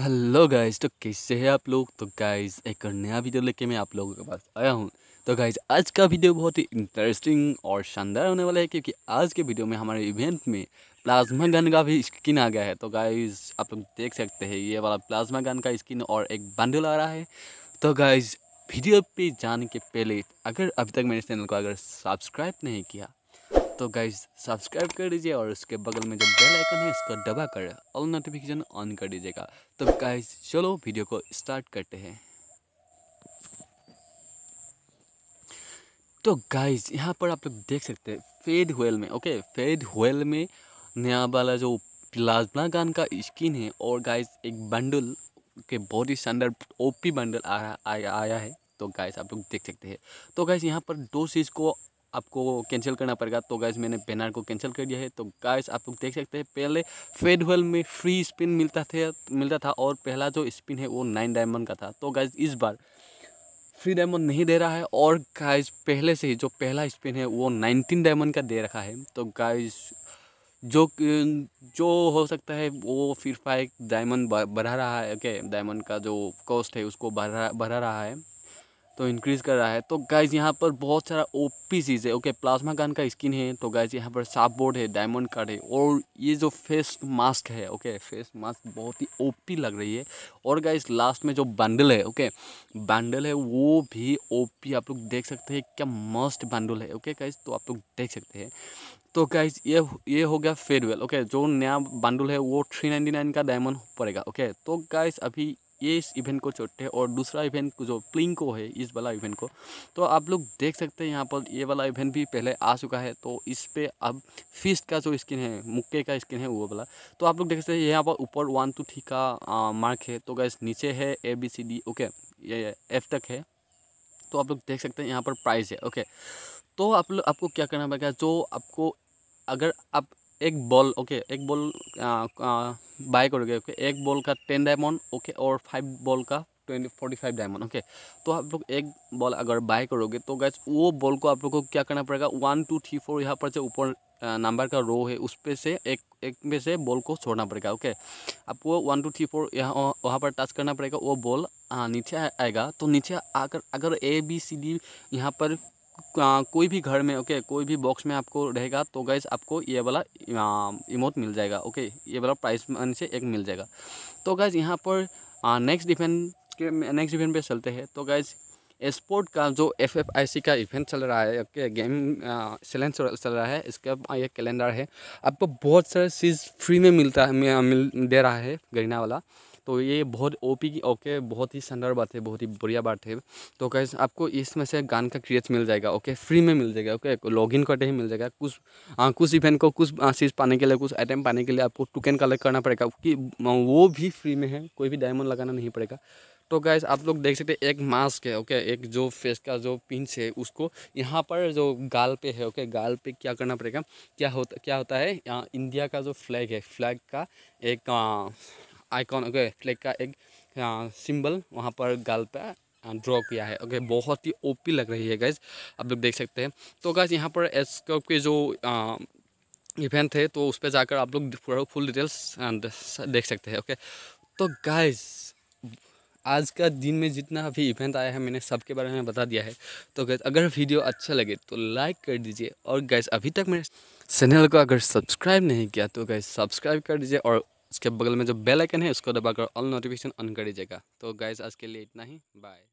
hello guys तो कैसे हैं आप लोग तो गाइज एक नया वीडियो लेके मैं आप लोगों के पास आया हूँ तो गाइज आज का वीडियो बहुत ही इंटरेस्टिंग और शानदार होने वाला है क्योंकि आज के वीडियो में हमारे इवेंट में प्लाज्मा गन का भी स्किन आ गया है तो गाइज आप लोग देख सकते हैं ये वाला प्लाज्मा गन का स्किन और एक बंडल आ रहा है तो गाइज वीडियो पे जाने के पहले अगर अभी तक मेरे चैनल को अगर सब्सक्राइब नहीं किया तो गाइज सब्सक्राइब कर दीजिए और उसके बगल में जो बेल आइकन है उसको दबा कर ऑल नोटिफिकेशन ऑन कर दीजिएगा तो गाइज चलो वीडियो को स्टार्ट करते हैं तो गाइज यहाँ पर आप लोग देख सकते हैं फेड हुएल में ओके फेड हुएल में नया वाला जो प्लाज्मा गान का स्किन है और गाइज एक बंडल के बहुत ही शानदार ओपी बंडल आया आया है तो गाइस आप लोग देख सकते हैं तो गाइस यहाँ पर दो चीज़ को आपको कैंसिल करना पड़ेगा तो गैस मैंने बैनर को कैंसिल कर दिया है तो गैस आप लोग देख सकते हैं पहले फेडवेल में फ्री स्पिन मिलता था मिलता था और पहला जो स्पिन है वो नाइन डायमंड का था तो गैस इस बार फ्री डायमंड नहीं दे रहा है और गाइस पहले से ही जो पहला स्पिन है वो नाइनटीन डायमंड का दे रखा है तो गाइज जो जो हो सकता है वो फिर फाइक डायमंड बढ़ा रहा है ओके डायमंड का जो कॉस्ट है उसको बढ़ा बढ़ा रहा है तो इंक्रीज़ कर रहा है तो गाइज़ यहाँ पर बहुत सारा ओ पी चीज़ है ओके प्लाज्मा गन का स्किन है तो गाइज़ यहाँ पर साफ बोर्ड है डायमंड कार्ड है और ये जो फेस मास्क है ओके फेस मास्क बहुत ही ओ पी लग रही है और गाइज़ लास्ट में जो बंडल है ओके बंडल है वो भी ओ पी आप लोग देख सकते हैं क्या मस्ट बंडल है ओके गाइज़ तो आप लोग देख सकते हैं तो गाइज ये ये हो गया फेयरवेल ओके जो नया बंडल है वो थ्री नाइन्टी नाइन का डायमंड पड़ेगा ओके तो गाइज अभी ये इस इवेंट को छोटे और दूसरा इवेंट जो प्लिंको है इस वाला इवेंट को तो आप लोग देख सकते हैं यहाँ पर ये वाला इवेंट भी पहले आ चुका है तो इस पर अब फिस्ट का जो स्किन है मुक्के का स्किन है वो वाला तो आप लोग देख सकते हैं यहाँ पर ऊपर वन टू थ्री का आ, मार्क है तो गैस नीचे है A B C D okay ये एफ तक है तो आप लोग देख सकते हैं यहाँ पर प्राइस है ओके तो आप लोग आपको क्या करना पड़ेगा जो आपको अगर आप एक बॉल ओके एक बॉल बाय करोगे ओके एक बॉल का टेन डायमंड ओके और फाइव बॉल का twenty forty five diamond okay तो आप लोग एक बॉल अगर बाय करोगे तो गैस वो बॉल को आप लोग को क्या करना पड़ेगा वन टू थ्री फोर यहाँ पर से ऊपर नंबर का रो है उस पर से एक एक में से बॉल को छोड़ना पड़ेगा ओके आपको वन टू थ्री फोर यहाँ वहाँ पर टच करना पड़ेगा वो बॉल नीचे आएगा तो नीचे आकर अगर ए बी सी डी यहाँ पर कोई भी घर में ओके कोई भी बॉक्स में आपको रहेगा तो गैस आपको ये वाला इमोट मिल जाएगा ओके ये वाला प्राइस मन से एक मिल जाएगा तो गैस यहाँ पर नेक्स्ट इवेंट के नेक्स्ट इवेंट पे चलते हैं तो गैस स्पोर्ट का जो एफ एफ आई सी का इवेंट चल रहा है ओके गेम चैलेंज चल रहा है इसका ये कैलेंडर है आपको बहुत सारे चीज़ फ्री में मिलता है मिल दे रहा है गरीना वाला तो ये बहुत ओपी की ओके बहुत ही सुंदर बात है बहुत ही बढ़िया बात है तो कैसे आपको इसमें से गान का क्रिएट्स मिल जाएगा ओके फ्री में मिल जाएगा ओके लॉग इन करते ही मिल जाएगा कुछ आ, हाँ, कुछ इवेंट को कुछ चीज़ हाँ, पाने के लिए कुछ आइटम पाने के लिए आपको टोकन कलेक्ट करना पड़ेगा कि हाँ, वो भी फ्री में है कोई भी डायमंड लगाना नहीं पड़ेगा तो गैस आप लोग देख सकते हैं एक मास्क है ओके एक जो फेस का जो पिंच है उसको यहाँ पर जो गाल पे है ओके गाल पे क्या करना पड़ेगा क्या होता क्या होता है यहाँ इंडिया का जो फ्लैग है फ्लैग का एक आ, आइकॉन ओके फ्लैग का एक सिंबल हाँ, वहाँ पर गाल पे ड्रॉ हाँ, किया है ओके बहुत ही ओपी लग रही है गैस आप लोग देख सकते हैं तो गैस यहाँ पर एस के जो इवेंट हाँ, है तो उस पर जाकर आप लोग पूरा फुल डिटेल्स देख सकते हैं ओके तो गैस आज का दिन में जितना भी इवेंट आया है मैंने सबके बारे में बता दिया है तो गैस अगर वीडियो अच्छा लगे तो लाइक कर दीजिए और गैस अभी तक मेरे चैनल को अगर सब्सक्राइब नहीं किया तो गैस सब्सक्राइब कर दीजिए और उसके बगल में जो बेल आइकन है उसको दबाकर ऑल नोटिफिकेशन ऑन कर दीजिएगा तो गाइज आज के लिए इतना ही बाय